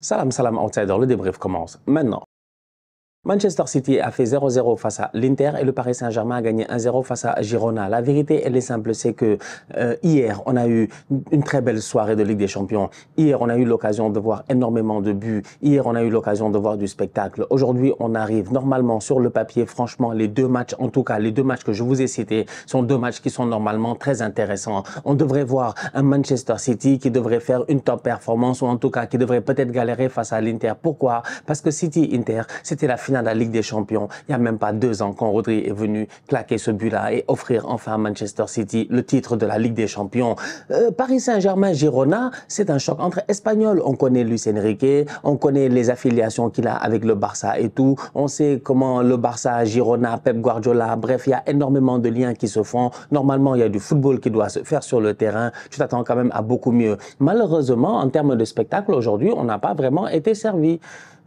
Salam, salam, outsider, le débrief commence maintenant. Manchester City a fait 0-0 face à l'Inter et le Paris Saint-Germain a gagné 1-0 face à Girona. La vérité, elle est simple, c'est que euh, hier, on a eu une très belle soirée de Ligue des Champions. Hier, on a eu l'occasion de voir énormément de buts. Hier, on a eu l'occasion de voir du spectacle. Aujourd'hui, on arrive normalement sur le papier. Franchement, les deux matchs, en tout cas, les deux matchs que je vous ai cités, sont deux matchs qui sont normalement très intéressants. On devrait voir un Manchester City qui devrait faire une top performance ou en tout cas qui devrait peut-être galérer face à l'Inter. Pourquoi Parce que City-Inter, c'était la finale la Ligue des Champions. Il n'y a même pas deux ans quand Rodri est venu claquer ce but-là et offrir enfin à Manchester City le titre de la Ligue des Champions. Euh, Paris Saint-Germain, Girona, c'est un choc entre Espagnols. On connaît Luis Enrique, on connaît les affiliations qu'il a avec le Barça et tout. On sait comment le Barça, Girona, Pep Guardiola, bref, il y a énormément de liens qui se font. Normalement, il y a du football qui doit se faire sur le terrain. Tu t'attends quand même à beaucoup mieux. Malheureusement, en termes de spectacle, aujourd'hui, on n'a pas vraiment été servi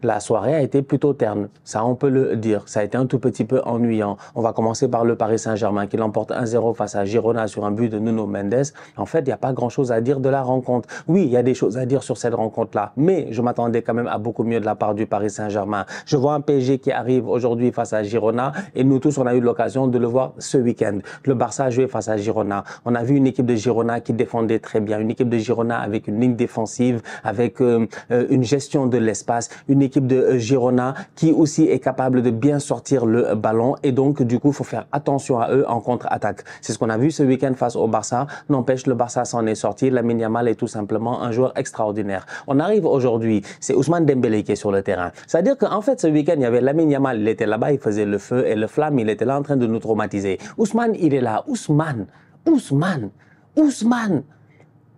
la soirée a été plutôt terne. Ça, on peut le dire. Ça a été un tout petit peu ennuyant. On va commencer par le Paris Saint-Germain qui l'emporte 1-0 face à Girona sur un but de Nuno Mendes. En fait, il n'y a pas grand-chose à dire de la rencontre. Oui, il y a des choses à dire sur cette rencontre-là, mais je m'attendais quand même à beaucoup mieux de la part du Paris Saint-Germain. Je vois un PSG qui arrive aujourd'hui face à Girona et nous tous, on a eu l'occasion de le voir ce week-end. Le Barça a joué face à Girona. On a vu une équipe de Girona qui défendait très bien, une équipe de Girona avec une ligne défensive, avec euh, euh, une gestion de l'espace, une équipe l'équipe de Girona qui aussi est capable de bien sortir le ballon et donc du coup il faut faire attention à eux en contre-attaque. C'est ce qu'on a vu ce week-end face au Barça. N'empêche le Barça s'en est sorti. Lamine Yamal est tout simplement un joueur extraordinaire. On arrive aujourd'hui, c'est Ousmane Dembélé qui est sur le terrain. C'est-à-dire qu'en fait ce week-end il y avait Lamine Yamal, il était là-bas, il faisait le feu et le flamme, il était là en train de nous traumatiser. Ousmane il est là, Ousmane, Ousmane, Ousmane.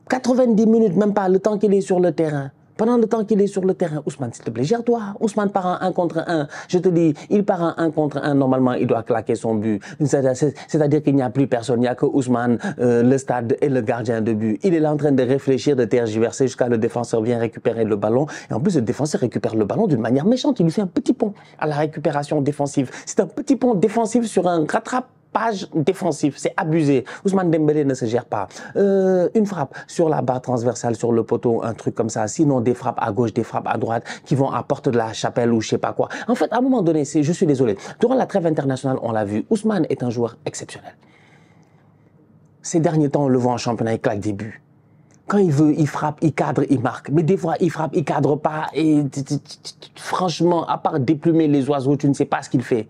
90 minutes même pas le temps qu'il est sur le terrain. Pendant le temps qu'il est sur le terrain, Ousmane, s'il te plaît, gère-toi. Ousmane part en 1 contre 1. Je te dis, il part en 1 contre 1. Normalement, il doit claquer son but. C'est-à-dire qu'il n'y a plus personne. Il n'y a que Ousmane, euh, le stade et le gardien de but. Il est là en train de réfléchir, de tergiverser jusqu'à le défenseur vient récupérer le ballon. Et en plus, le défenseur récupère le ballon d'une manière méchante. Il lui fait un petit pont à la récupération défensive. C'est un petit pont défensif sur un rattrape page défensive, c'est abusé. Ousmane Dembélé ne se gère pas. Euh, une frappe sur la barre transversale, sur le poteau, un truc comme ça. Sinon, des frappes à gauche, des frappes à droite qui vont à porte de la chapelle ou je sais pas quoi. En fait, à un moment donné, je suis désolé. Durant la trêve internationale, on l'a vu, Ousmane est un joueur exceptionnel. Ces derniers temps, on le voit en championnat, il claque des buts. Quand il veut, il frappe, il cadre, il marque. Mais des fois, il frappe, il cadre pas. Et franchement, à part déplumer les oiseaux, tu ne sais pas ce qu'il fait.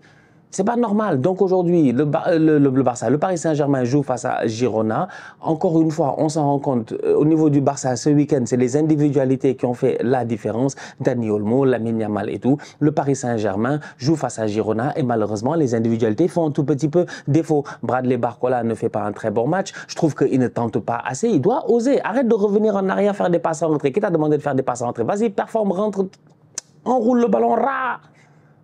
C'est pas normal. Donc aujourd'hui, euh, le, Barça, le Paris Saint-Germain joue face à Girona. Encore une fois, on s'en rend compte. Euh, au niveau du Barça, ce week-end, c'est les individualités qui ont fait la différence. Dani Olmo, Lamine Yamal et tout. Le Paris Saint-Germain joue face à Girona et malheureusement, les individualités font un tout petit peu défaut. Bradley Barcola ne fait pas un très bon match. Je trouve qu'il ne tente pas assez. Il doit oser. Arrête de revenir en arrière, faire des passes en retrait. Qui t'a demandé de faire des passes en retrait Vas-y, performe, rentre, enroule le ballon, rare.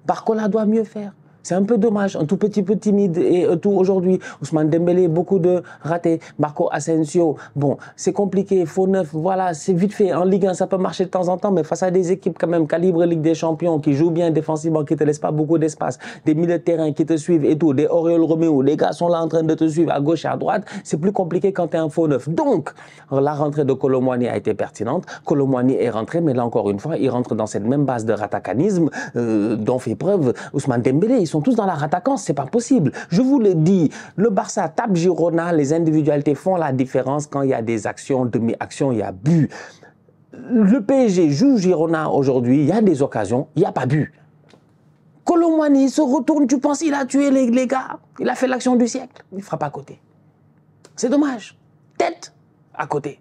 Barcola doit mieux faire. C'est un peu dommage, un tout petit peu timide et euh, tout aujourd'hui. Ousmane Dembélé, beaucoup de ratés. Marco Asensio, bon, c'est compliqué, faux neuf, voilà, c'est vite fait. En Ligue 1, ça peut marcher de temps en temps, mais face à des équipes quand même calibre Ligue des Champions qui jouent bien défensivement, qui te laissent pas beaucoup d'espace, des milieux de terrain qui te suivent et tout, des Oriol Romeo, les gars sont là en train de te suivre à gauche et à droite, c'est plus compliqué quand tu es un faux neuf. Donc, la rentrée de Colomwani a été pertinente. Colomwani est rentré, mais là encore une fois, il rentre dans cette même base de ratacanisme euh, dont fait preuve Ousmane Dembélé sont tous dans la ratacance, c'est pas possible. Je vous le dis, le Barça tape Girona, les individualités font la différence quand il y a des actions, demi-actions, il y a but. Le PSG joue Girona aujourd'hui, il y a des occasions, il n'y a pas but. Colomani se retourne, tu penses il a tué les, les gars, il a fait l'action du siècle, il frappe à côté. C'est dommage. Tête à côté.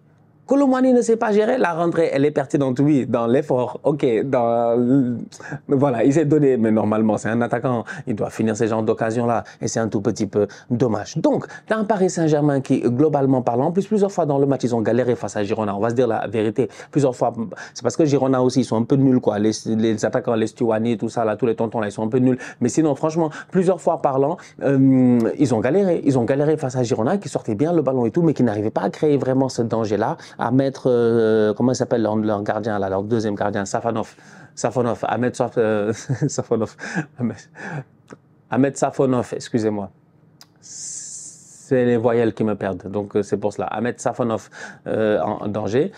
Colomani ne sait pas gérer la rentrée. Elle est pertinente, oui, dans l'effort. Ok, dans... voilà, il s'est donné. Mais normalement, c'est un attaquant. Il doit finir ces genres doccasion là Et c'est un tout petit peu dommage. Donc, dans Paris Saint-Germain qui, globalement parlant, plus plusieurs fois dans le match, ils ont galéré face à Girona. On va se dire la vérité. Plusieurs fois, c'est parce que Girona aussi, ils sont un peu nuls, quoi. Les, attaquants, les Stuani, tout ça, là, tous les tontons, là, ils sont un peu nuls. Mais sinon, franchement, plusieurs fois parlant, euh, ils ont galéré. Ils ont galéré face à Girona qui sortait bien le ballon et tout, mais qui n'arrivait pas à créer vraiment ce danger-là à mettre, euh, comment il s'appelle leur, gardien, là, leur deuxième gardien, Safanov, Safanov, Ahmed Saf, euh, Ahmed, Ahmed excusez-moi. C'est les voyelles qui me perdent, donc euh, c'est pour cela. Ahmed Safonov euh, en danger.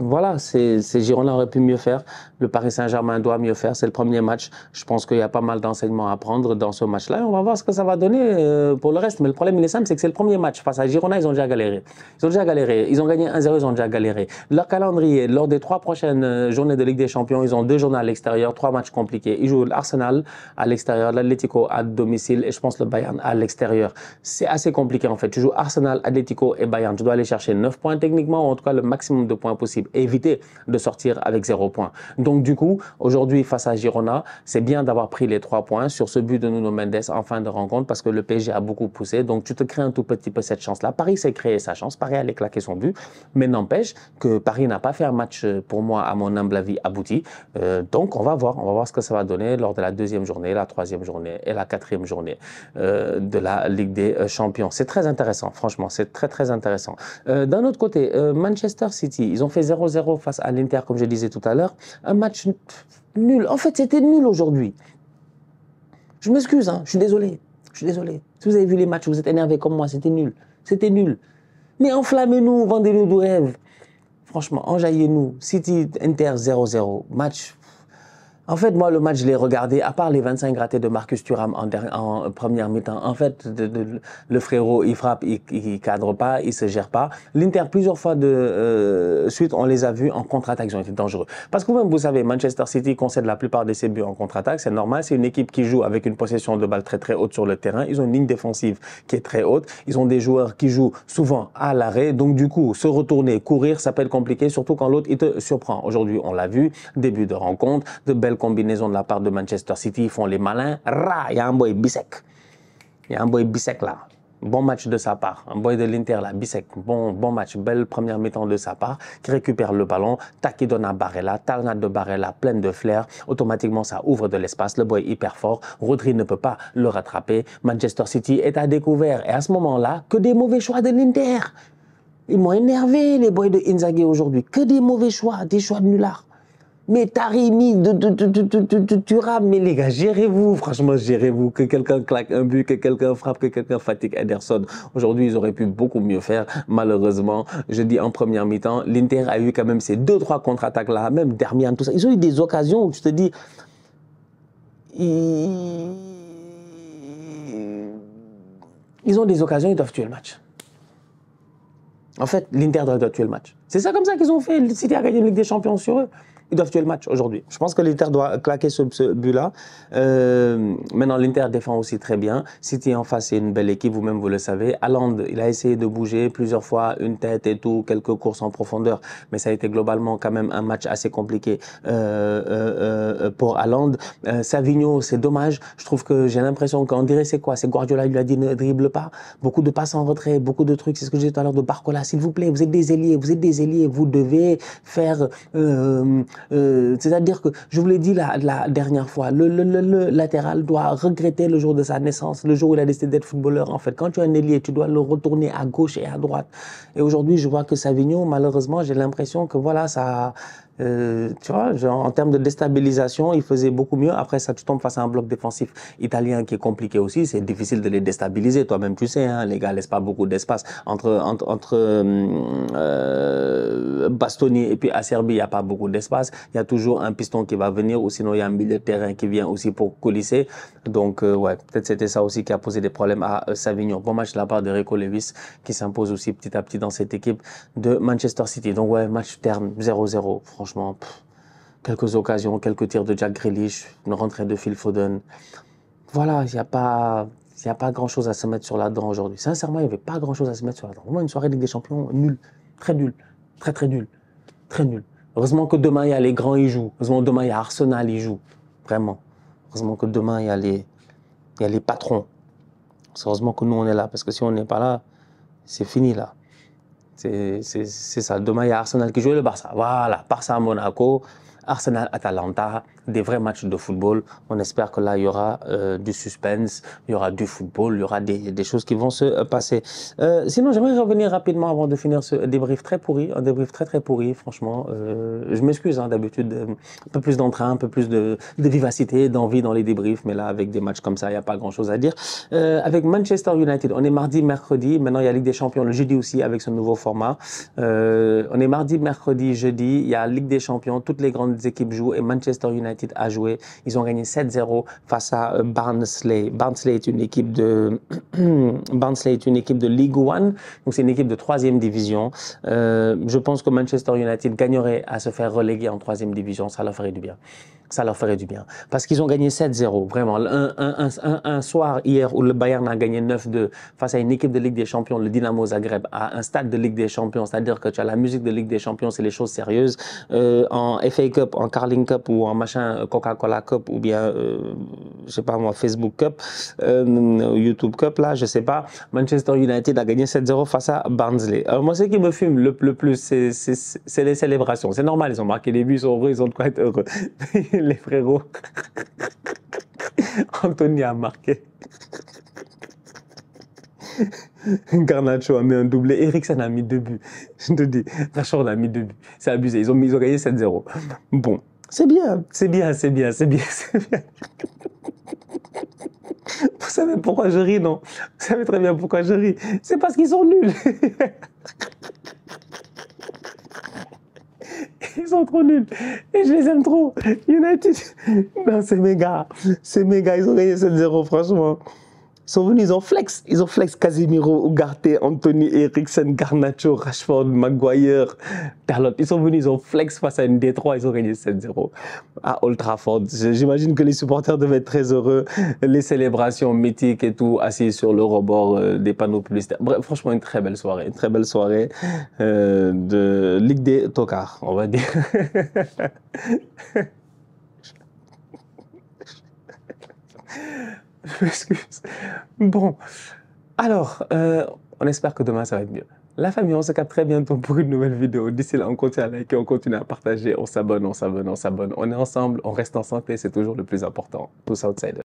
Voilà, c'est Girona aurait pu mieux faire. Le Paris Saint-Germain doit mieux faire. C'est le premier match. Je pense qu'il y a pas mal d'enseignements à prendre dans ce match-là. On va voir ce que ça va donner euh, pour le reste. Mais le problème, il est simple, c'est que c'est le premier match. Face à Girona, ils ont déjà galéré. Ils ont déjà galéré. Ils ont gagné 1-0, ils ont déjà galéré. Leur calendrier, lors des trois prochaines euh, journées de Ligue des Champions, ils ont deux journées à l'extérieur, trois matchs compliqués. Ils jouent l'Arsenal à l'extérieur, l'Atlético à domicile et je pense le Bayern à l'extérieur. C'est assez compliqué en fait. Tu joues Arsenal, Atlético et Bayern. Tu dois aller chercher 9 points techniquement, en tout cas le maximum de points possible éviter de sortir avec zéro point. Donc du coup, aujourd'hui face à Girona, c'est bien d'avoir pris les trois points sur ce but de Nuno Mendes en fin de rencontre parce que le PSG a beaucoup poussé. Donc tu te crées un tout petit peu cette chance-là. Paris s'est créé sa chance, Paris allait claquer son but, mais n'empêche que Paris n'a pas fait un match euh, pour moi, à mon humble avis, abouti. Euh, donc on va voir, on va voir ce que ça va donner lors de la deuxième journée, la troisième journée et la quatrième journée euh, de la Ligue des Champions. C'est très intéressant, franchement, c'est très très intéressant. D'un autre côté, Manchester City, ils ont fait 0 0-0 face à l'Inter, comme je disais tout à l'heure. Un match nul. En fait, c'était nul aujourd'hui. Je m'excuse, hein. je suis désolé. Je suis désolé. Si vous avez vu les matchs, vous êtes énervé comme moi, c'était nul. C'était nul. Mais enflammez-nous, vendez-nous du rêve. Franchement, enjaillez-nous. City Inter 0-0, match en fait, moi, le match, je l'ai regardé, à part les 25 grattés de Marcus Thuram en, première mi-temps. En fait, de, le frérot, il frappe, il, cadre pas, il se gère pas. L'Inter, plusieurs fois de euh, suite, on les a vus en contre-attaque. Ils ont été dangereux. Parce que vous-même, vous savez, Manchester City concède la plupart de ses buts en contre-attaque. C'est normal. C'est une équipe qui joue avec une possession de balle très, très haute sur le terrain. Ils ont une ligne défensive qui est très haute. Ils ont des joueurs qui jouent souvent à l'arrêt. Donc, du coup, se retourner, courir, ça peut être compliqué, surtout quand l'autre, il te surprend. Aujourd'hui, on l'a vu, début de rencontre, de belles combinaison de la part de Manchester City. Ils font les malins. Ra, il y a un boy bisec Il y a un boy bisec là. Bon match de sa part. Un boy de l'Inter là, bisec. Bon, bon match. Belle première mi-temps de sa part. Qui récupère le ballon. Taki qui donne Barella. Talnade de Barella pleine de flair. Automatiquement, ça ouvre de l'espace. Le boy hyper fort. Rodri ne peut pas le rattraper. Manchester City est à découvert. Et à ce moment-là, que des mauvais choix de l'Inter. Ils m'ont énervé, les boys de Inzaghi aujourd'hui. Que des mauvais choix, des choix de nullards mais Tarimi, tu rames, mais les gars, gérez-vous, franchement, gérez-vous. Que quelqu'un claque un but, que quelqu'un frappe, que quelqu'un fatigue Ederson. Aujourd'hui, ils auraient pu beaucoup mieux faire, malheureusement. Je dis en première mi-temps, l'Inter a eu quand même ces deux, trois contre-attaques-là, même Dermian, tout ça. Ils ont eu des occasions où je te dis... Ils ont des occasions, ils doivent tuer le match. En fait, l'Inter doit tuer le match. C'est ça comme ça qu'ils ont fait. City a gagné la Ligue des Champions sur eux ils doivent tuer le match aujourd'hui. Je pense que l'Inter doit claquer ce, but-là. Euh, maintenant, l'Inter défend aussi très bien. City en face, c'est une belle équipe, vous-même vous le savez. Allende il a essayé de bouger plusieurs fois, une tête et tout, quelques courses en profondeur, mais ça a été globalement quand même un match assez compliqué euh, euh, euh pour Aland. Euh, Savigno, c'est dommage. Je trouve que j'ai l'impression qu'on dirait c'est quoi C'est Guardiola il lui a dit ne dribble pas. Beaucoup de passes en retrait, beaucoup de trucs. C'est ce que j'ai dit tout à l'heure de Barcola. S'il vous plaît, vous êtes des ailiers, vous êtes des ailiers, vous devez faire euh, euh, c'est-à-dire que, je vous l'ai dit la, dernière fois, le, le, le, latéral doit regretter le jour de sa naissance, le jour où il a décidé d'être footballeur. En fait, quand tu as un ailier, tu dois le retourner à gauche et à droite. Et aujourd'hui, je vois que Savignon malheureusement, j'ai l'impression que voilà, ça, euh, tu vois, genre, en termes de déstabilisation, il faisait beaucoup mieux. Après ça, tu tombes face à un bloc défensif italien qui est compliqué aussi. C'est difficile de les déstabiliser. Toi-même, tu sais, hein, les gars laissent pas beaucoup d'espace. Entre, entre, entre euh, euh Bastoni et puis Acerbi, il n'y a pas beaucoup d'espace. Il y a toujours un piston qui va venir ou sinon il y a un milieu de terrain qui vient aussi pour coulisser. Donc, euh, ouais, peut-être c'était ça aussi qui a posé des problèmes à Savignon. Bon match de la part de Rico Levis qui s'impose aussi petit à petit dans cette équipe de Manchester City. Donc, ouais, match terme 0-0 franchement, quelques occasions, quelques tirs de Jack Grealish, une rentrée de Phil Foden. Voilà, il n'y a pas. Il a pas grand-chose à se mettre sur la dent aujourd'hui. Sincèrement, il n'y avait pas grand-chose à se mettre sur la dent. Vraiment, une soirée Ligue des Champions nulle. Très nulle. Très, très nulle. Très nulle. Heureusement que demain, il y a les grands, ils jouent. Heureusement demain, il y a Arsenal, ils jouent. Vraiment. Heureusement que demain, il y a les, il y a les patrons. Heureusement que nous, on est là. Parce que si on n'est pas là, c'est fini là. C'est ça. Demain, il y a Arsenal qui joue le Barça. Voilà, Barça à Monaco. Arsenal-Atalanta, des vrais matchs de football. On espère que là, il y aura euh, du suspense, il y aura du football, il y aura des, choses qui vont se euh, passer. Euh, sinon, j'aimerais revenir rapidement avant de finir ce débrief très pourri, un débrief très très pourri, franchement. je m'excuse, hein, d'habitude, un peu plus d'entrain, un peu plus de, de vivacité, d'envie dans les débriefs, mais là, avec des matchs comme ça, il n'y a pas grand-chose à dire. avec Manchester United, on est mardi, mercredi, maintenant il y a Ligue des Champions le jeudi aussi avec ce nouveau format. on est mardi, mercredi, jeudi, il y a Ligue des Champions, toutes les grandes équipes jouent et Manchester United a joué. Ils ont gagné 7-0 face à euh, Barnsley. Barnsley est une équipe de Barnsley est une équipe de League One, donc c'est une équipe de troisième division. Euh, je pense que Manchester United gagnerait à se faire reléguer en troisième division, ça leur ferait du bien ça leur ferait du bien. Parce qu'ils ont gagné 7-0, vraiment. Un, un, un, soir hier où le Bayern a gagné 9-2 face à une équipe de Ligue des Champions, le Dynamo Zagreb, à un stade de Ligue des Champions, c'est-à-dire que tu as la musique de Ligue des Champions, c'est les choses sérieuses. Euh, en FA Cup, en Carling Cup ou en machin euh, Coca-Cola Cup ou bien, je euh, je sais pas moi, Facebook Cup, YouTube Cup, là, je sais pas. Manchester United a gagné 7-0 face à Barnsley. Alors moi, ce qui me fume le, plus, c'est les célébrations. C'est normal, ils ont marqué les buts, ils sont heureux, ils ont de quoi être heureux. les frérots. Anthony a marqué. Garnacho a mis un doublé. ça a mis deux buts. Je te dis, on a mis deux buts. C'est abusé. Ils ont, mis au gagné 7-0. Bon, c'est bien, c'est bien, c'est bien, c'est bien, c'est bien. Vous savez pourquoi je ris, non Vous savez très bien pourquoi je ris. C'est parce qu'ils sont nuls ils sont trop nuls. Et je les aime trop. United. Non, c'est méga. C'est méga. Ils ont gagné 7-0, franchement sont venus, ils ont flex. Ils ont flex Casemiro, Ugarte, Anthony, Eriksen, Garnacho, Rashford, Maguire, Perlotte. Ils sont venus, ils ont flex face à une D3, ils ont gagné 7-0 à Old Trafford. J'imagine que les supporters devaient être très heureux. Les célébrations mythiques et tout, assis sur le rebord euh, des panneaux publicitaires. franchement, une très belle soirée. Une très belle soirée euh, de Ligue des Tocards, on va dire. je Bon, alors, euh, on espère que demain, ça va être mieux. La famille, on se capte très bientôt pour une nouvelle vidéo. D'ici là, on continue à liker, on continue à partager, on s'abonne, on s'abonne, on s'abonne. On est ensemble, on reste en santé, c'est toujours le plus important. Tous Outsiders.